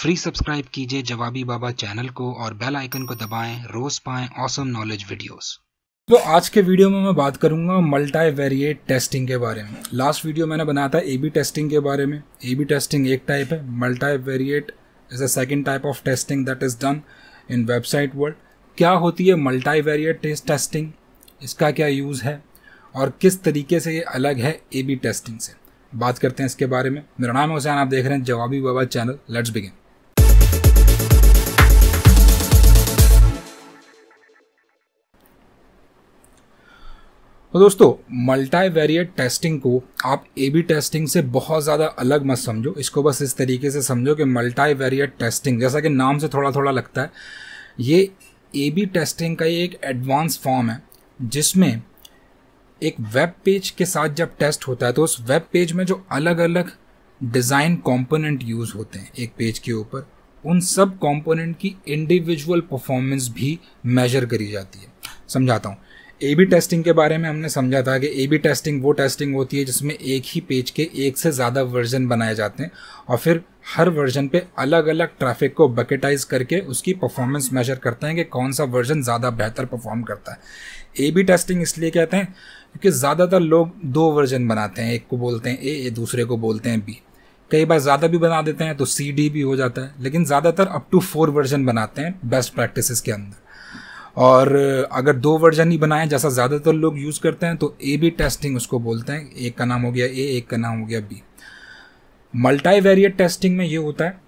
free subscribe कीजिए जवाबी बाबा channel को और बेल आइकन को दबाएं रोज पाएं ऑसम नॉलेज वीडियोस तो आज के वीडियो में मैं बात करूंगा मल्टी वेरिएट टेस्टिंग के बारे में लास्ट वीडियो मैंने बनाया था ए बी टेस्टिंग के बारे में ए बी टेस्टिंग एक टाइप है multi variate is a second type of testing that is done in website world क्या होती है मल्टी वेरिएट टेस्टिंग इसका क्या यूज़ है और किस तरीके से ये अलग है ए बी टेस्टिंग से बात करते हैं इसके बारे में मेरा नाम है हुसैन आप देख रहे हैं जवाबी बाबा चैनल लेट्स बिगिन तो दोस्तों वेरियट टेस्टिंग को आप ए बी टेस्टिंग से बहुत ज़्यादा अलग मत समझो इसको बस इस तरीके से समझो कि वेरियट टेस्टिंग जैसा कि नाम से थोड़ा थोड़ा लगता है ये ए बी टेस्टिंग का ये एक एडवांस फॉर्म है जिसमें एक वेब पेज के साथ जब टेस्ट होता है तो उस वेब पेज में जो अलग अलग डिज़ाइन कंपोनेंट यूज़ होते हैं एक पेज के ऊपर उन सब कंपोनेंट की इंडिविजुअल परफॉर्मेंस भी मेजर करी जाती है समझाता हूँ ए बी टेस्टिंग के बारे में हमने समझा था कि ए बी टेस्टिंग वो टेस्टिंग होती है जिसमें एक ही पेज के एक से ज़्यादा वर्जन बनाए जाते हैं और फिर हर वर्जन पे अलग अलग ट्रैफिक को बकेटाइज करके उसकी परफॉर्मेंस मेजर करते हैं कि कौन सा वर्जन ज़्यादा बेहतर परफॉर्म करता है ए बी टेस्टिंग इसलिए कहते हैं क्योंकि ज़्यादातर लोग दो वर्जन बनाते हैं एक को बोलते हैं ए दूसरे को बोलते हैं बी कई बार ज़्यादा भी बना देते हैं तो सी डी भी हो जाता है लेकिन ज़्यादातर अप टू फोर वर्जन बनाते हैं बेस्ट प्रैक्टिस के अंदर और अगर दो वर्जन ही बनाए जैसा ज़्यादातर लोग यूज़ करते हैं तो ए बी टेस्टिंग उसको बोलते हैं एक का नाम हो गया ए एक का नाम हो गया बी मल्टाई टेस्टिंग में ये होता है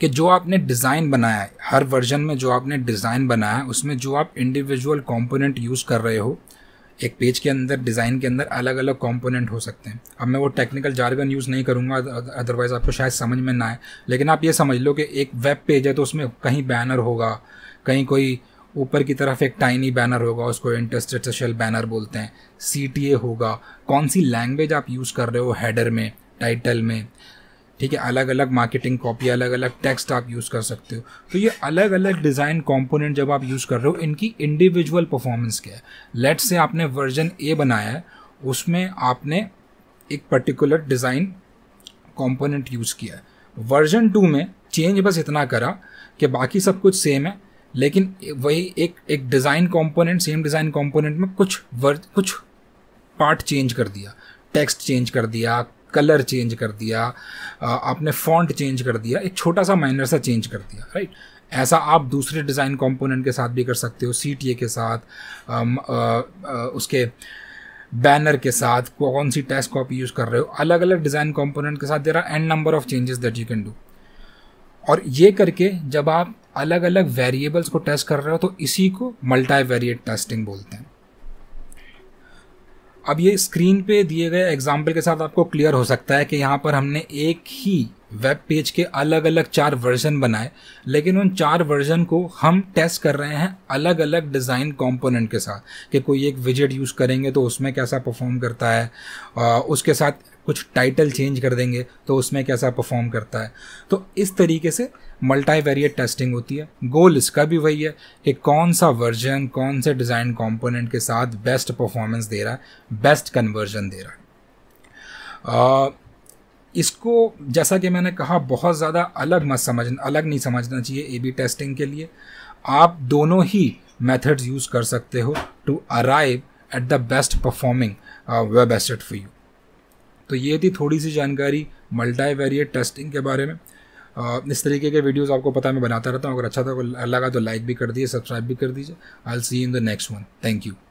कि जो आपने डिज़ाइन बनाया है हर वर्जन में जो आपने डिज़ाइन बनाया है उसमें जो आप इंडिविजुअल कंपोनेंट यूज़ कर रहे हो एक पेज के अंदर डिज़ाइन के अंदर अलग अलग कंपोनेंट हो सकते हैं अब मैं वो टेक्निकल जारगन यूज़ नहीं करूँगा अदरवाइज़ आपको शायद समझ में ना आए लेकिन आप ये समझ लो कि एक वेब पेज है तो उसमें कहीं बैनर होगा कहीं कोई ऊपर की तरफ एक टाइनी बैनर होगा उसको इंटरेस्टेड सोशल बैनर बोलते हैं सी होगा कौन सी लैंग्वेज आप यूज़ कर रहे हो हेडर में टाइटल में ठीक है अलग अलग मार्केटिंग कॉपी अलग अलग टेक्स्ट आप यूज़ कर सकते हो तो ये अलग अलग डिज़ाइन कंपोनेंट जब आप यूज़ कर रहे हो इनकी इंडिविजुअल परफॉर्मेंस क्या है लेट से आपने वर्जन ए बनाया है उसमें आपने एक पर्टिकुलर डिज़ाइन कंपोनेंट यूज़ किया है वर्जन टू में चेंज बस इतना करा कि बाकी सब कुछ सेम है लेकिन वही एक एक design component same design component में कुछ वर्ड कुछ पार्ट चेंज कर दिया टेक्स्ट चेंज कर दिया कलर चेंज कर दिया आपने फॉन्ट चेंज कर दिया एक छोटा सा माइनर सा चेंज कर दिया राइट ऐसा आप दूसरे डिज़ाइन कंपोनेंट के साथ भी कर सकते हो सी के साथ आ, आ, आ, उसके बैनर के साथ कौन सी टेस्ट कॉपी यूज़ कर रहे हो अलग अलग डिज़ाइन कंपोनेंट के साथ there are and number of changes that you can do और ये करके जब आप अलग अलग वेरिएबल्स को टेस्ट कर रहे हो तो इसी को मल्टावेरिएट वेरिएट टेस्टिंग बोलते हैं अब ये स्क्रीन पे दिए गए एग्जाम्पल के साथ आपको क्लियर हो सकता है कि यहाँ पर हमने एक ही वेब पेज के अलग अलग चार वर्जन बनाए लेकिन उन चार वर्जन को हम टेस्ट कर रहे हैं अलग अलग डिज़ाइन कंपोनेंट के साथ कि कोई एक विजेट यूज़ करेंगे तो उसमें कैसा परफॉर्म करता है उसके साथ कुछ टाइटल चेंज कर देंगे तो उसमें कैसा परफॉर्म करता है तो इस तरीके से मल्टी टेस्टिंग होती है गोल इसका भी वही है कि कौन सा वर्जन कौन से डिज़ाइन कंपोनेंट के साथ बेस्ट परफॉर्मेंस दे रहा है बेस्ट कन्वर्जन दे रहा है इसको जैसा कि मैंने कहा बहुत ज़्यादा अलग मत समझना अलग नहीं समझना चाहिए ए बी टेस्टिंग के लिए आप दोनों ही मेथड्स यूज़ कर सकते हो to arrive at the best performing web asset for you तो ये थी थोड़ी सी जानकारी मल्टाई वेरिएट टेस्टिंग के बारे में इस तरीके के वीडियोज़ आपको पता मैं बनाता रहता हूँ अगर अच्छा था लगा तो लाइक भी कर दीजिए सब्सक्राइब भी कर दीजिए I see in the next one thank you